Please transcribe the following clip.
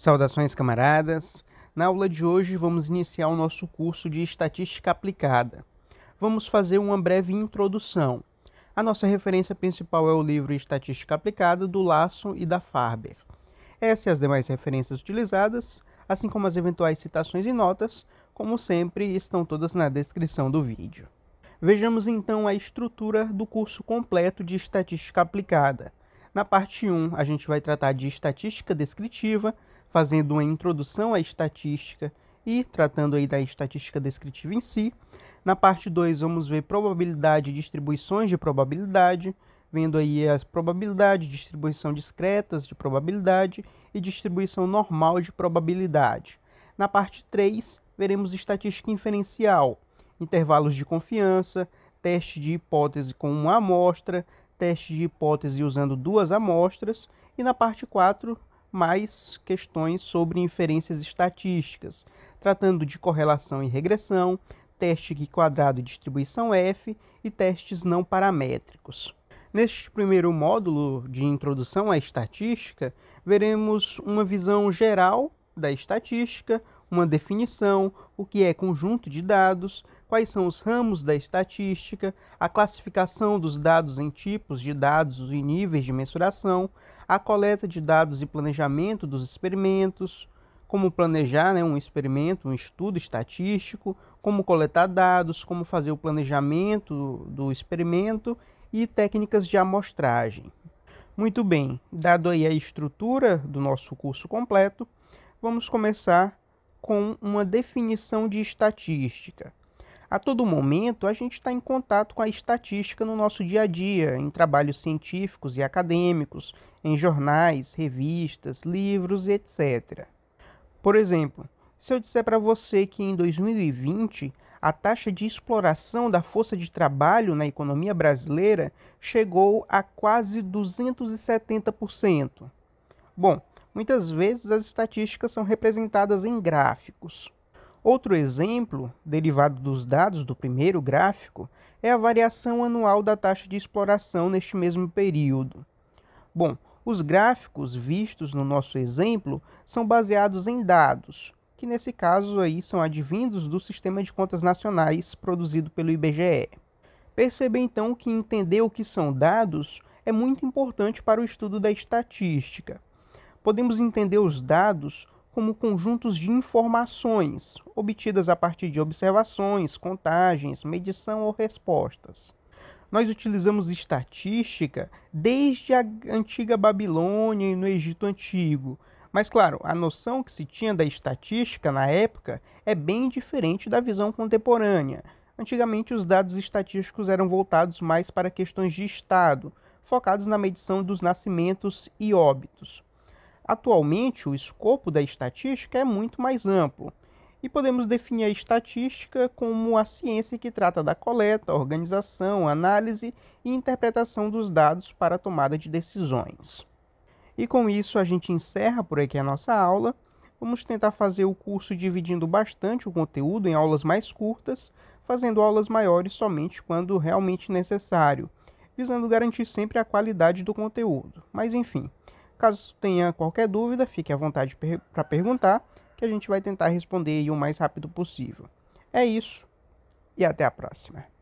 Saudações, camaradas! Na aula de hoje vamos iniciar o nosso curso de Estatística Aplicada. Vamos fazer uma breve introdução. A nossa referência principal é o livro Estatística Aplicada do Laço e da Farber. Essas e as demais referências utilizadas, assim como as eventuais citações e notas, como sempre, estão todas na descrição do vídeo. Vejamos então a estrutura do curso completo de Estatística Aplicada. Na parte 1, a gente vai tratar de estatística descritiva, fazendo uma introdução à estatística e tratando aí da estatística descritiva em si. Na parte 2, vamos ver probabilidade e distribuições de probabilidade, vendo aí as probabilidade, distribuição discretas de probabilidade e distribuição normal de probabilidade. Na parte 3, veremos estatística inferencial, intervalos de confiança, teste de hipótese com uma amostra, teste de hipótese usando duas amostras, e na parte 4 mais questões sobre inferências estatísticas, tratando de correlação e regressão, teste de quadrado e distribuição F e testes não paramétricos. Neste primeiro módulo de introdução à estatística, veremos uma visão geral da estatística, uma definição, o que é conjunto de dados, quais são os ramos da estatística, a classificação dos dados em tipos de dados e níveis de mensuração, a coleta de dados e planejamento dos experimentos, como planejar né, um experimento, um estudo estatístico, como coletar dados, como fazer o planejamento do experimento e técnicas de amostragem. Muito bem, dado aí a estrutura do nosso curso completo, vamos começar com uma definição de estatística. A todo momento, a gente está em contato com a estatística no nosso dia a dia, em trabalhos científicos e acadêmicos, em jornais, revistas, livros, etc. Por exemplo, se eu disser para você que em 2020 a taxa de exploração da força de trabalho na economia brasileira chegou a quase 270%. Bom, muitas vezes as estatísticas são representadas em gráficos. Outro exemplo, derivado dos dados do primeiro gráfico, é a variação anual da taxa de exploração neste mesmo período. Bom, os gráficos vistos no nosso exemplo são baseados em dados, que nesse caso aí são advindos do Sistema de Contas Nacionais produzido pelo IBGE. Perceba então que entender o que são dados é muito importante para o estudo da estatística. Podemos entender os dados como conjuntos de informações obtidas a partir de observações, contagens, medição ou respostas nós utilizamos estatística desde a antiga Babilônia e no Egito Antigo. Mas, claro, a noção que se tinha da estatística na época é bem diferente da visão contemporânea. Antigamente, os dados estatísticos eram voltados mais para questões de Estado, focados na medição dos nascimentos e óbitos. Atualmente, o escopo da estatística é muito mais amplo e podemos definir a estatística como a ciência que trata da coleta, organização, análise e interpretação dos dados para a tomada de decisões. E com isso a gente encerra por aqui a nossa aula. Vamos tentar fazer o curso dividindo bastante o conteúdo em aulas mais curtas, fazendo aulas maiores somente quando realmente necessário, visando garantir sempre a qualidade do conteúdo. Mas enfim, caso tenha qualquer dúvida, fique à vontade para perguntar que a gente vai tentar responder o mais rápido possível. É isso e até a próxima.